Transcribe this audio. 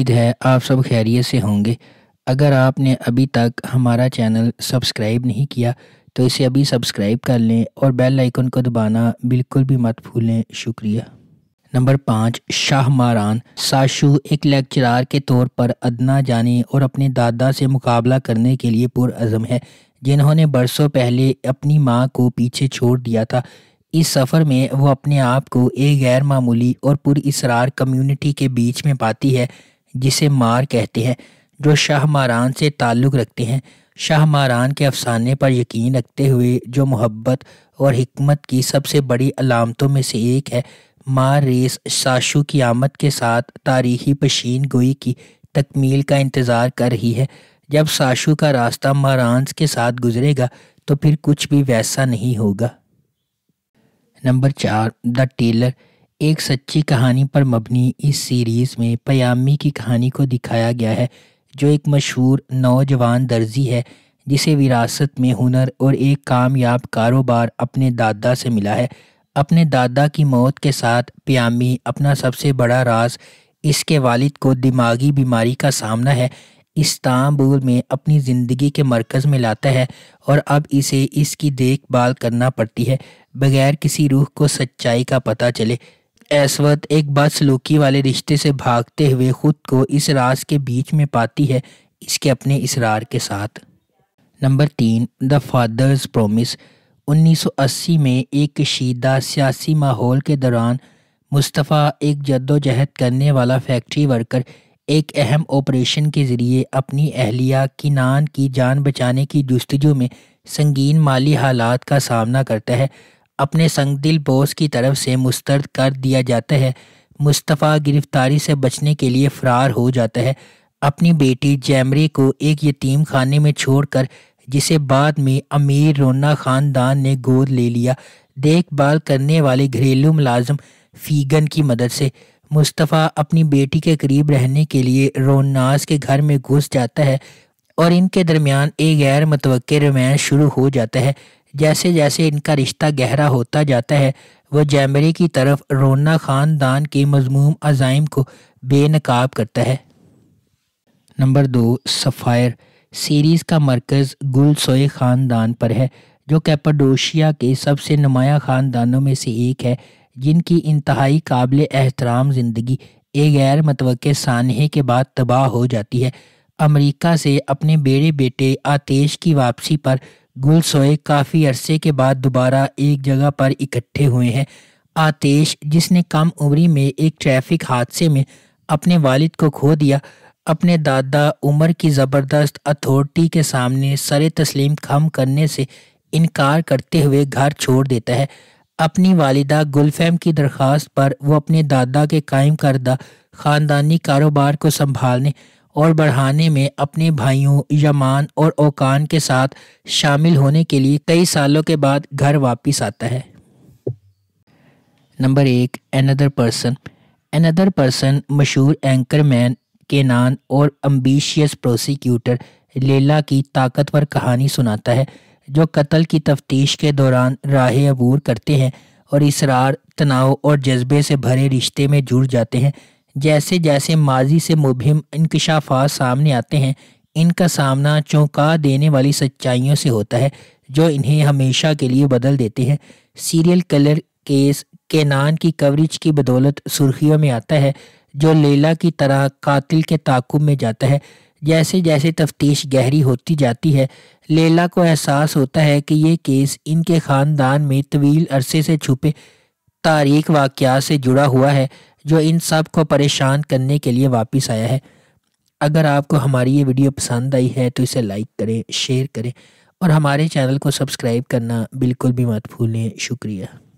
उम्मीद है आप सब खैरियत से होंगे अगर आपने अभी तक हमारा चैनल सब्सक्राइब नहीं किया तो इसे अभी सब्सक्राइब कर लें और बेल आइकन को दबाना बिल्कुल भी मत भूलें शुक्रिया नंबर पाँच शाह मारान साशु एक लेक्चरार के तौर पर अदना जाने और अपने दादा से मुकाबला करने के लिए पुरज़म है जिन्होंने बरसों पहले अपनी माँ को पीछे छोड़ दिया था इस सफ़र में वो अपने आप को एक गैर मामूली और पुरसरार कम्युनिटी के बीच में पाती है जिसे मार कहते हैं जो शाह मारान से ताल्लुक़ रखते हैं शाह मारान के अफसाने पर यकीन रखते हुए जो मोहब्बत और हमत की सबसे बड़ी अलामतों में से एक है मार रेस साशु की आमद के साथ तारीखी पशीन गोई की तकमील का इंतज़ार कर रही है जब साशु का रास्ता मारानस के साथ गुजरेगा तो फिर कुछ भी वैसा नहीं होगा नंबर चार द टेलर एक सच्ची कहानी पर मबनी इस सीरीज़ में पयामी की कहानी को दिखाया गया है जो एक मशहूर नौजवान दर्जी है जिसे विरासत में हुनर और एक कामयाब कारोबार अपने दादा से मिला है अपने दादा की मौत के साथ पयामी अपना सबसे बड़ा राज इसके वालिद को दिमागी बीमारी का सामना है इस्तांबुल में अपनी ज़िंदगी के मरकज़ में लाता है और अब इसे इसकी देखभाल करना पड़ती है बगैर किसी रूह को सच्चाई का पता चले ऐसवत एक बदसलूकी वाले रिश्ते से भागते हुए खुद को इस राज के बीच में पाती है इसके अपने इसरार के साथ नंबर तीन द फादर्स प्रोमिस 1980 में एक कशीदा सियासी माहौल के दौरान मुस्तफ़ा एक जद्दोजहद करने वाला फैक्ट्री वर्कर एक अहम ऑपरेशन के ज़रिए अपनी अहलिया नान की जान बचाने की जस्तजू में संगीन माली हालात का सामना करता है अपने संगदिल बॉस की तरफ से मुस्तरद कर दिया जाता है मुस्तफ़ा गिरफ्तारी से बचने के लिए फरार हो जाता है अपनी बेटी जैमरी को एक यतीम खाने में छोड़कर जिसे बाद में अमीर रोना ख़ानदान ने गोद ले लिया देखभाल करने वाले घरेलू मुलाजम फीगन की मदद से मुस्तफ़ा अपनी बेटी के करीब रहने के लिए रोनास के घर में घुस जाता है और इनके दरमियान एक गैर मतवक़ रोमांस शुरू हो जाता है जैसे जैसे इनका रिश्ता गहरा होता जाता है वह जैमरे की तरफ रोना ख़ानदान के मजमूम अजाइम को बेनकाब करता है नंबर दो सफ़ायर सीरीज़ का मरकज़ गुल सोए ख़ानदान पर है जो कैपाडोशिया के सबसे नुमाया ख़ानदानों में से एक है जिनकी इंतहाई काबिल एहतराम ज़िंदगी एक गैर मतव सानहे के बाद तबाह हो जाती है अमेरिका से अपने बेड़े बेटे आतेश की वापसी पर गुलसोए काफ़ी अरसे के बाद दोबारा एक जगह पर इकट्ठे हुए हैं आतेश जिसने कम उम्री में एक ट्रैफिक हादसे में अपने वालिद को खो दिया अपने दादा उमर की ज़बरदस्त अथॉरिटी के सामने सर तस्लीम खम करने से इनकार करते हुए घर छोड़ देता है अपनी वालिदा गुलफैम की दरख्वास्त पर वो अपने दादा के कायम करदा ख़ानदानी कारोबार को संभालने और बढ़ाने में अपने भाइयों यमान और ओकान के साथ शामिल होने के लिए कई सालों के बाद घर वापस आता है नंबर एक अनदर पर्सन अनदर पर्सन मशहूर एंकर मैन केनान और अम्बिशियस प्रोसिक्यूटर लेला की ताकतवर कहानी सुनाता है जो कत्ल की तफ्तीश के दौरान राह अबूर करते हैं और इसरार तनाव और जज्बे से भरे रिश्ते में जुड़ जाते हैं जैसे जैसे माजी से मुबिम इनकशाफा सामने आते हैं इनका सामना चौंका देने वाली सच्चाइयों से होता है जो इन्हें हमेशा के लिए बदल देते हैं सीरियल कलर केस केनान की कवरेज की बदौलत सुर्खियों में आता है जो लेला की तरह कातिल के ताकुब में जाता है जैसे जैसे तफ्तीश गहरी होती जाती है लेला को एहसास होता है कि ये केस इनके ख़ानदान में तवील अरसे से छुपे तारीख वाक़ से जुड़ा हुआ है जो इन सब को परेशान करने के लिए वापस आया है अगर आपको हमारी ये वीडियो पसंद आई है तो इसे लाइक करें शेयर करें और हमारे चैनल को सब्सक्राइब करना बिल्कुल भी मत भूलें शुक्रिया